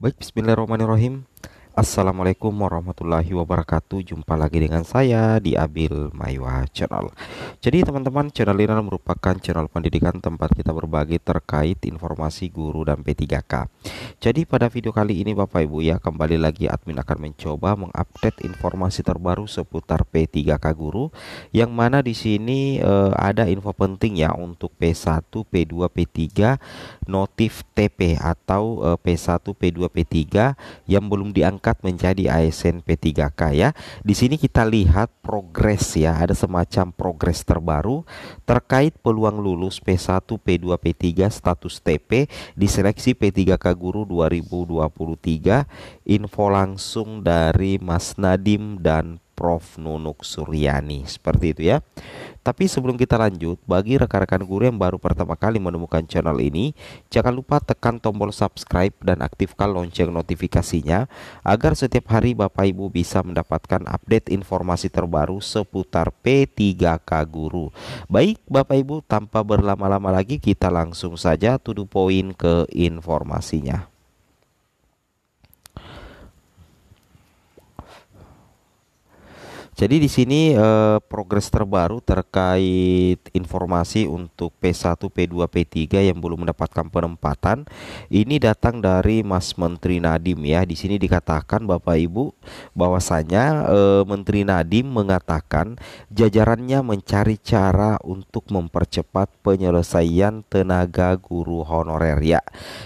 Baik, bismillahirrahmanirrahim. Assalamualaikum warahmatullahi wabarakatuh Jumpa lagi dengan saya di Abil Maywa Channel Jadi teman-teman channel ini merupakan channel pendidikan tempat kita berbagi terkait informasi guru dan P3K Jadi pada video kali ini Bapak Ibu ya kembali lagi admin akan mencoba mengupdate informasi terbaru seputar P3K guru Yang mana di sini eh, ada info penting ya untuk P1, P2, P3 notif TP atau eh, P1, P2, P3 yang belum diangkat diangkat menjadi ASN P3K ya. Di sini kita lihat progres ya, ada semacam progres terbaru terkait peluang lulus P1, P2, P3 status TP di seleksi P3K Guru 2023. Info langsung dari Mas Nadim dan Prof. Nunuk Suryani seperti itu ya. Tapi sebelum kita lanjut, bagi rekan-rekan guru yang baru pertama kali menemukan channel ini, jangan lupa tekan tombol subscribe dan aktifkan lonceng notifikasinya agar setiap hari Bapak Ibu bisa mendapatkan update informasi terbaru seputar P3K Guru. Baik Bapak Ibu, tanpa berlama-lama lagi kita langsung saja tuduh poin ke informasinya. Jadi di sini eh, progres terbaru terkait informasi untuk P1, P2, P3 yang belum mendapatkan penempatan ini datang dari Mas Menteri Nadim ya. Di sini dikatakan Bapak Ibu bahwasanya eh, Menteri Nadim mengatakan jajarannya mencari cara untuk mempercepat penyelesaian tenaga guru honorer ya.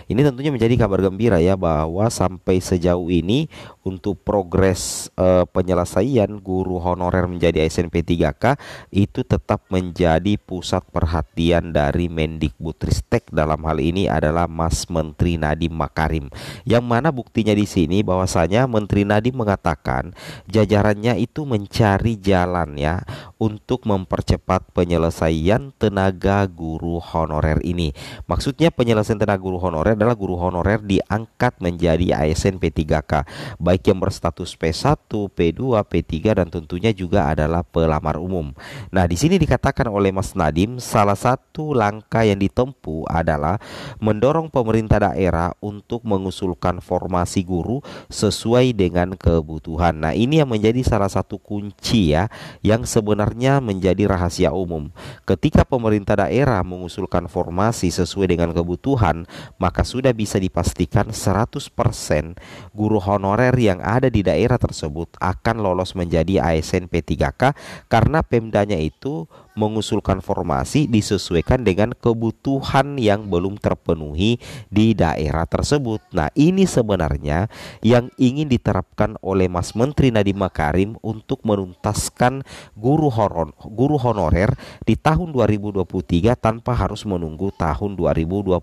Ini tentunya menjadi kabar gembira ya bahwa sampai sejauh ini untuk progres uh, penyelesaian guru honorer menjadi SNP 3K itu tetap menjadi pusat perhatian dari Mendikbudristek dalam hal ini adalah Mas Menteri Nadiem Makarim yang mana buktinya di sini bahwasanya Menteri Nadiem mengatakan jajarannya itu mencari jalan ya untuk mempercepat penyelesaian tenaga guru honorer ini. Maksudnya penyelesaian tenaga guru honorer adalah guru honorer diangkat menjadi ASN P3K, baik yang berstatus P1, P2, P3 dan tentunya juga adalah pelamar umum. Nah, di sini dikatakan oleh Mas Nadim salah satu langkah yang ditempuh adalah mendorong pemerintah daerah untuk mengusulkan formasi guru sesuai dengan kebutuhan. Nah, ini yang menjadi salah satu kunci ya yang sebenarnya dasarnya menjadi rahasia umum. Ketika pemerintah daerah mengusulkan formasi sesuai dengan kebutuhan, maka sudah bisa dipastikan 100% guru honorer yang ada di daerah tersebut akan lolos menjadi ASN P3K karena Pemdanya itu mengusulkan formasi disesuaikan dengan kebutuhan yang belum terpenuhi di daerah tersebut. Nah, ini sebenarnya yang ingin diterapkan oleh Mas Menteri Nadiem Makarim untuk menuntaskan guru horon, guru honorer di tahun 2023 tanpa harus menunggu tahun 2024.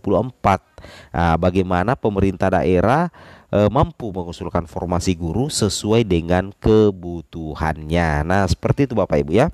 Nah, bagaimana pemerintah daerah eh, mampu mengusulkan formasi guru sesuai dengan kebutuhannya. Nah, seperti itu Bapak Ibu ya.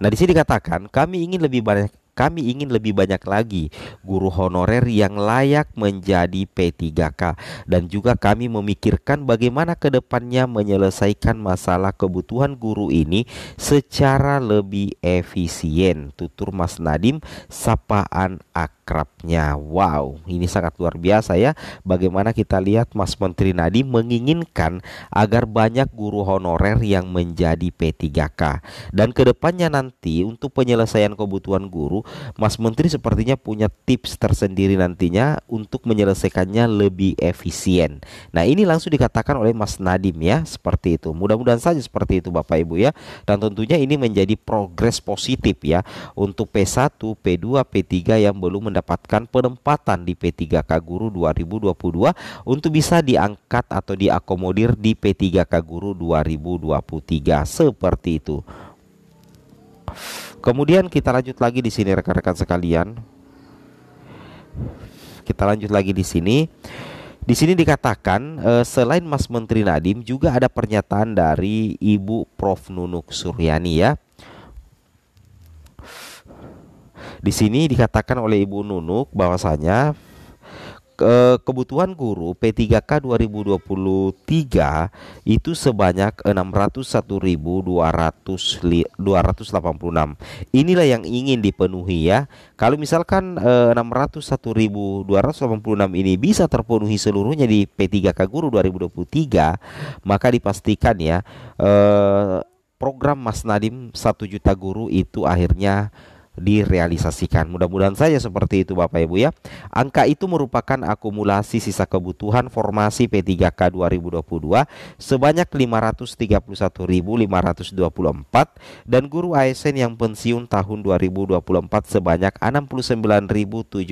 Nah, di sini dikatakan kami ingin lebih banyak kami ingin lebih banyak lagi guru honorer yang layak menjadi P3K dan juga kami memikirkan bagaimana ke depannya menyelesaikan masalah kebutuhan guru ini secara lebih efisien. Tutur Mas Nadim sapaan akrabnya. Wow, ini sangat luar biasa ya. Bagaimana kita lihat Mas Menteri Nadim menginginkan agar banyak guru honorer yang menjadi P3K dan kedepannya nanti untuk penyelesaian kebutuhan guru Mas Menteri sepertinya punya tips tersendiri nantinya untuk menyelesaikannya lebih efisien. Nah, ini langsung dikatakan oleh Mas Nadim ya, seperti itu. Mudah-mudahan saja seperti itu Bapak Ibu ya. Dan tentunya ini menjadi progres positif ya untuk P1, P2, P3 yang belum mendapatkan penempatan di P3K Guru 2022 untuk bisa diangkat atau diakomodir di P3K Guru 2023 seperti itu. Kemudian kita lanjut lagi di sini rekan-rekan sekalian. Kita lanjut lagi di sini. Di sini dikatakan eh, selain Mas Menteri Nadim juga ada pernyataan dari Ibu Prof Nunuk Suryani ya. Di sini dikatakan oleh Ibu Nunuk bahwasanya kebutuhan guru P3K 2023 itu sebanyak 601.286. Inilah yang ingin dipenuhi ya. Kalau misalkan 601.286 eh, ini bisa terpenuhi seluruhnya di P3K guru 2023, maka dipastikan ya eh, program Mas Nadim 1 juta guru itu akhirnya direalisasikan. Mudah-mudahan saja seperti itu Bapak Ibu ya. Angka itu merupakan akumulasi sisa kebutuhan formasi P3K 2022 sebanyak 531.524 dan guru ASN yang pensiun tahun 2024 sebanyak 69.762.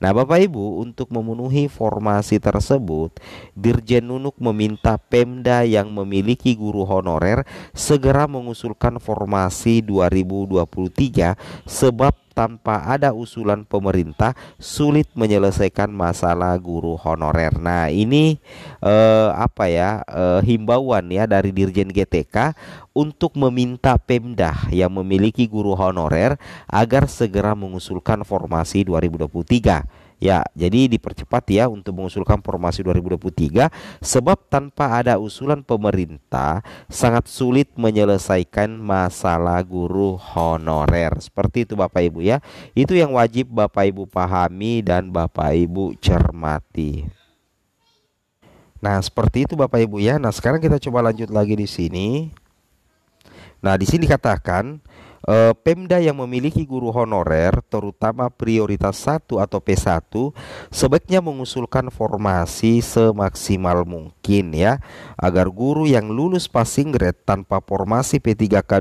Nah, Bapak Ibu, untuk memenuhi formasi tersebut, Dirjen Nunuk meminta Pemda yang memiliki guru honorer segera mengusulkan formasi 2000 2023 sebab tanpa ada usulan pemerintah sulit menyelesaikan masalah guru honorer. Nah, ini eh, apa ya? Eh, himbauan ya dari Dirjen GTK untuk meminta Pemda yang memiliki guru honorer agar segera mengusulkan formasi 2023. Ya, jadi dipercepat ya untuk mengusulkan formasi 2023 sebab tanpa ada usulan pemerintah sangat sulit menyelesaikan masalah guru honorer. Seperti itu Bapak Ibu ya. Itu yang wajib Bapak Ibu pahami dan Bapak Ibu cermati. Nah, seperti itu Bapak Ibu ya. Nah, sekarang kita coba lanjut lagi di sini. Nah, di sini dikatakan Eh, Pemda yang memiliki guru honorer terutama prioritas 1 atau P1 sebaiknya mengusulkan formasi semaksimal mungkin ya agar guru yang lulus passing grade tanpa formasi P3K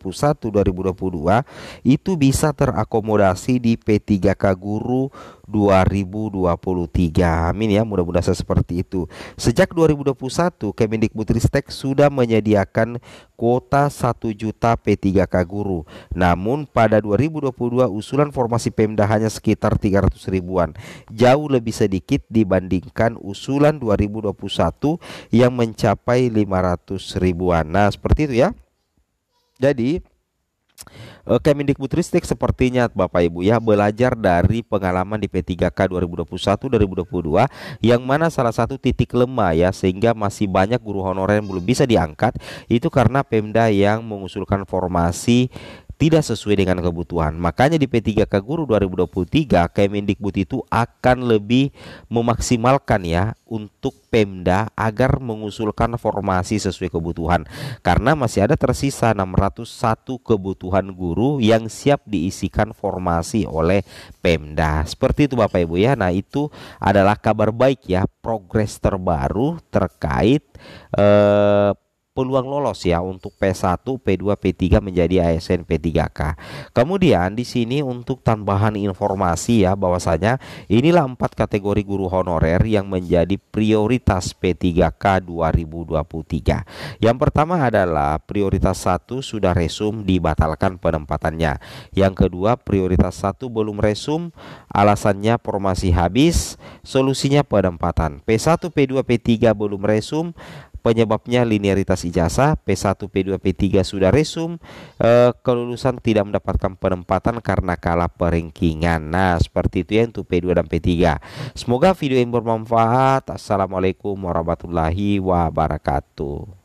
2021-2022 itu bisa terakomodasi di P3K guru 2023. Amin ya, mudah-mudahan seperti itu. Sejak 2021 Kemendikbudristek sudah menyediakan kuota 1 juta P3K guru baru. Namun pada 2022 usulan formasi Pemda hanya sekitar 300 ribuan, jauh lebih sedikit dibandingkan usulan 2021 yang mencapai 500 ribuan. Nah, seperti itu ya. Jadi, E, eh, Kemendikbudristek sepertinya Bapak Ibu ya belajar dari pengalaman di P3K 2021-2022 yang mana salah satu titik lemah ya sehingga masih banyak guru honorer yang belum bisa diangkat itu karena Pemda yang mengusulkan formasi tidak sesuai dengan kebutuhan. Makanya di P3K Guru 2023 Kemendikbud itu akan lebih memaksimalkan ya untuk Pemda agar mengusulkan formasi sesuai kebutuhan. Karena masih ada tersisa 601 kebutuhan guru yang siap diisikan formasi oleh Pemda. Seperti itu Bapak Ibu ya. Nah, itu adalah kabar baik ya progres terbaru terkait eh, peluang lolos ya untuk P1, P2, P3 menjadi ASN P3K. Kemudian di sini untuk tambahan informasi ya bahwasanya inilah empat kategori guru honorer yang menjadi prioritas P3K 2023. Yang pertama adalah prioritas satu sudah resum dibatalkan penempatannya. Yang kedua prioritas satu belum resum alasannya formasi habis, solusinya penempatan. P1, P2, P3 belum resum Penyebabnya linearitas ijazah P1, P2, P3 sudah resum, e, kelulusan tidak mendapatkan penempatan karena kalah peringkingan. Nah, seperti itu ya untuk P2 dan P3. Semoga video ini bermanfaat. Assalamualaikum warahmatullahi wabarakatuh.